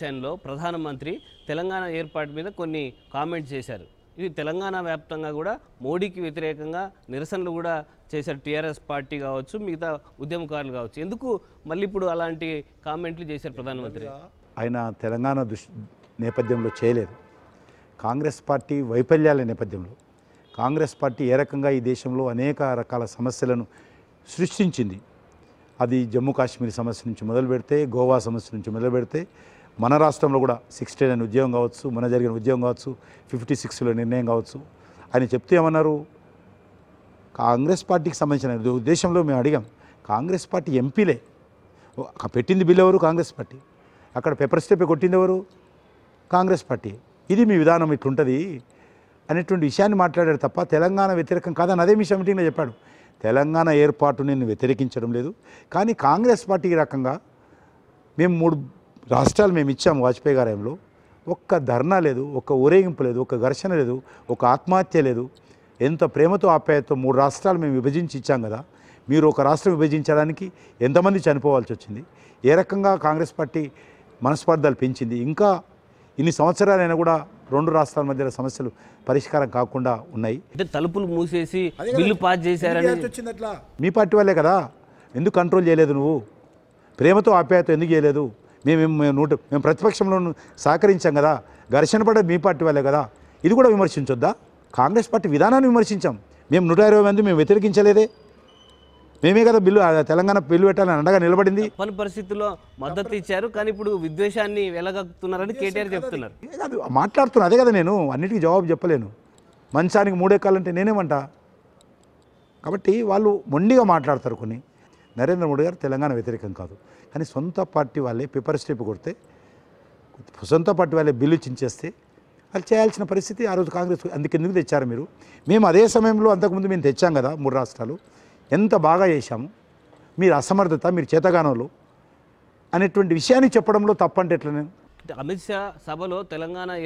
సెక్షన్లో ప్రధానమంత్రి తెలంగాణ ఏర్పాటు మీద కొన్ని కామెంట్స్ చేశారు ఇది తెలంగాణ వ్యాప్తంగా కూడా మోడీకి వ్యతిరేకంగా నిరసనలు కూడా చేశారు టీఆర్ఎస్ పార్టీ కావచ్చు మిగతా ఉద్యమకారులు కావచ్చు ఎందుకు మళ్ళీ ఇప్పుడు అలాంటి కామెంట్లు చేశారు ప్రధానమంత్రి ఆయన తెలంగాణ దుష్ నేపథ్యంలో చేయలేదు కాంగ్రెస్ పార్టీ వైఫల్యాల నేపథ్యంలో కాంగ్రెస్ పార్టీ ఏ రకంగా ఈ దేశంలో అనేక రకాల సమస్యలను సృష్టించింది అది జమ్మూ కాశ్మీర్ సమస్య నుంచి మొదలు పెడితే గోవా సమస్య నుంచి మొదలు పెడితే మన రాష్ట్రంలో కూడా సిక్స్టీ నైన్ ఉద్యోగం కావచ్చు మన జరిగిన ఉద్యోగం కావచ్చు ఫిఫ్టీ సిక్స్లో నిర్ణయం కావచ్చు ఆయన చెప్తే ఏమన్నారు కాంగ్రెస్ పార్టీకి సంబంధించిన ఉద్దేశంలో మేము అడిగాం కాంగ్రెస్ పార్టీ ఎంపీలే పెట్టింది బిల్ ఎవరు కాంగ్రెస్ పార్టీ అక్కడ పేపర్ స్టెప్ కొట్టింది ఎవరు కాంగ్రెస్ పార్టీ ఇది మీ విధానం ఇట్లుంటుంది అనేటువంటి విషయాన్ని మాట్లాడాడు తప్ప తెలంగాణ వ్యతిరేకం కాదని అదే మీ మీటింగ్లో చెప్పాడు తెలంగాణ ఏర్పాటు నేను వ్యతిరేకించడం లేదు కానీ కాంగ్రెస్ పార్టీ రకంగా మేము మూడు రాష్ట్రాలు మేము ఇచ్చాము వాజ్పేయి గారు ఒక్క ధర్నా లేదు ఒక్క ఊరేగింపు లేదు ఒక్క ఘర్షణ లేదు ఒక ఆత్మహత్య లేదు ఎంత ప్రేమతో ఆప్యాయతో మూడు రాష్ట్రాలు మేము విభజించి ఇచ్చాం కదా మీరు ఒక రాష్ట్రం విభజించడానికి ఎంతమంది చనిపోవాల్సి వచ్చింది ఏ రకంగా కాంగ్రెస్ పార్టీ మనస్పర్ధలు పెంచింది ఇంకా ఇన్ని సంవత్సరాలైనా కూడా రెండు రాష్ట్రాల మధ్య సమస్యలు పరిష్కారం కాకుండా ఉన్నాయి అంటే తలుపులు మూసేసి బిల్లు పాస్ చేశారని మీ పార్టీ వాళ్ళే కదా ఎందుకు కంట్రోల్ చేయలేదు నువ్వు ప్రేమతో ఆప్యాయత ఎందుకు చేయలేదు మేము మేము నూట మేము ప్రతిపక్షంలో సహకరించాం కదా ఘర్షణ పడే మీ పార్టీ వాళ్ళే కదా ఇది కూడా విమర్శించొద్దా కాంగ్రెస్ పార్టీ విధానాన్ని విమర్శించాం మేము నూట ఇరవై మంది మేము వ్యతిరేకించలేదే మేమే కదా బిల్లు తెలంగాణ బిల్లు పెట్టాలని అండగా నిలబడింది పలు పరిస్థితుల్లో మద్దతు ఇచ్చారు కానీ ఇప్పుడు విద్వేషాన్ని వెలగక్కుతున్నారని కేటీఆర్ చెప్తున్నారు మాట్లాడుతున్నా అదే కదా నేను అన్నిటికీ జవాబు చెప్పలేను మంచానికి మూడెక్కాలంటే నేనేమంటా కాబట్టి వాళ్ళు మొండిగా మాట్లాడతారు కొన్ని నరేంద్ర మోడీ గారు తెలంగాణ వ్యతిరేకం కాదు కానీ సొంత పార్టీ వాళ్ళే పేపర్ స్టెప్ కొడితే సొంత పార్టీ వాళ్ళే బిల్లు చించేస్తే అది చేయాల్సిన పరిస్థితి ఆ రోజు కాంగ్రెస్ ఎందుకు తెచ్చారు మీరు మేము అదే సమయంలో అంతకుముందు మేము తెచ్చాం కదా మూడు రాష్ట్రాలు ఎంత బాగా చేశాము మీరు అసమర్థత మీరు చేతగానోలు అనేటువంటి విషయాన్ని చెప్పడంలో తప్పంటే ఎట్లా నేను అమిత్ షా సభలో తెలంగాణ